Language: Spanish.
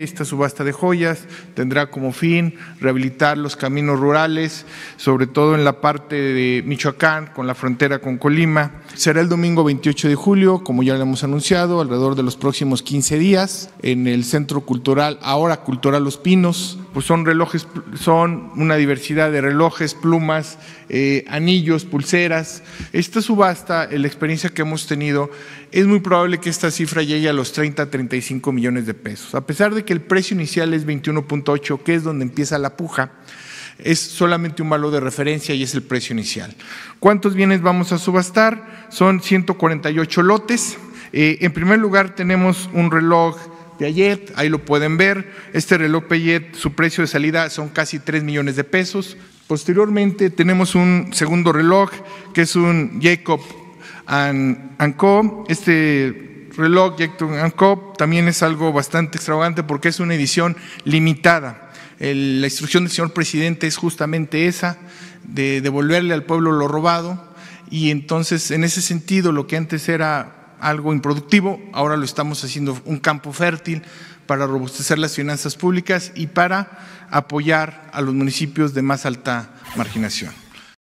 Esta subasta de joyas tendrá como fin rehabilitar los caminos rurales, sobre todo en la parte de Michoacán, con la frontera con Colima. Será el domingo 28 de julio, como ya lo hemos anunciado, alrededor de los próximos 15 días, en el Centro Cultural, ahora Cultural Los Pinos pues son relojes, son una diversidad de relojes, plumas, eh, anillos, pulseras. Esta subasta, la experiencia que hemos tenido, es muy probable que esta cifra llegue a los 30, 35 millones de pesos. A pesar de que el precio inicial es 21.8, que es donde empieza la puja, es solamente un valor de referencia y es el precio inicial. ¿Cuántos bienes vamos a subastar? Son 148 lotes. Eh, en primer lugar tenemos un reloj de ahí lo pueden ver. Este reloj Payet, su precio de salida son casi 3 millones de pesos. Posteriormente tenemos un segundo reloj que es un Jacob Co. Este reloj Jacob Co. también es algo bastante extravagante porque es una edición limitada. la instrucción del señor presidente es justamente esa, de devolverle al pueblo lo robado. Y entonces, en ese sentido, lo que antes era algo improductivo, ahora lo estamos haciendo un campo fértil para robustecer las finanzas públicas y para apoyar a los municipios de más alta marginación.